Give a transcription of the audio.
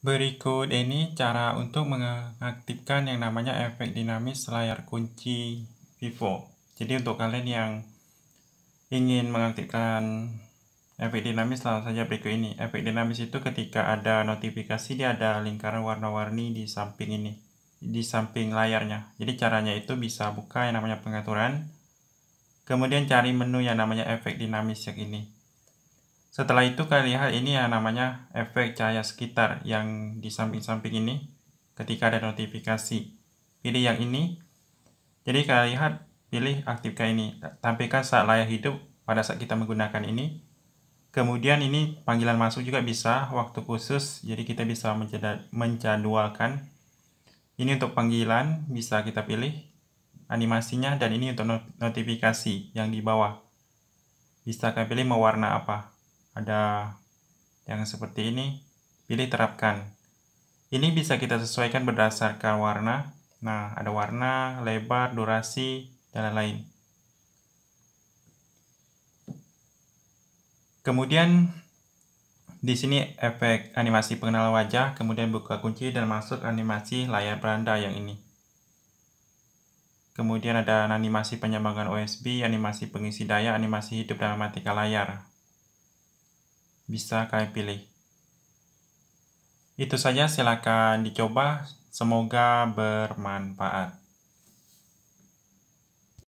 Berikut ini cara untuk mengaktifkan yang namanya efek dinamis layar kunci Vivo. Jadi untuk kalian yang ingin mengaktifkan efek dinamis langsung saja berikut ini. Efek dinamis itu ketika ada notifikasi dia ada lingkaran warna-warni di samping ini, di samping layarnya. Jadi caranya itu bisa buka yang namanya pengaturan, kemudian cari menu yang namanya efek dinamis yang ini. Setelah itu kalian lihat ini yang namanya efek cahaya sekitar yang di samping-samping ini ketika ada notifikasi. Pilih yang ini. Jadi kalian lihat pilih aktifkan ini. Tampilkan saat layar hidup pada saat kita menggunakan ini. Kemudian ini panggilan masuk juga bisa waktu khusus jadi kita bisa menjadwalkan. Ini untuk panggilan bisa kita pilih animasinya dan ini untuk notifikasi yang di bawah. Bisa kalian pilih mewarna apa ada yang seperti ini, pilih terapkan. Ini bisa kita sesuaikan berdasarkan warna. Nah, ada warna, lebar, durasi, dan lain-lain. Kemudian di sini efek animasi pengenal wajah, kemudian buka kunci dan masuk animasi layar beranda yang ini. Kemudian ada animasi penyambangan USB, animasi pengisi daya, animasi hidup dan matikan layar bisa kalian pilih. Itu saja silakan dicoba, semoga bermanfaat.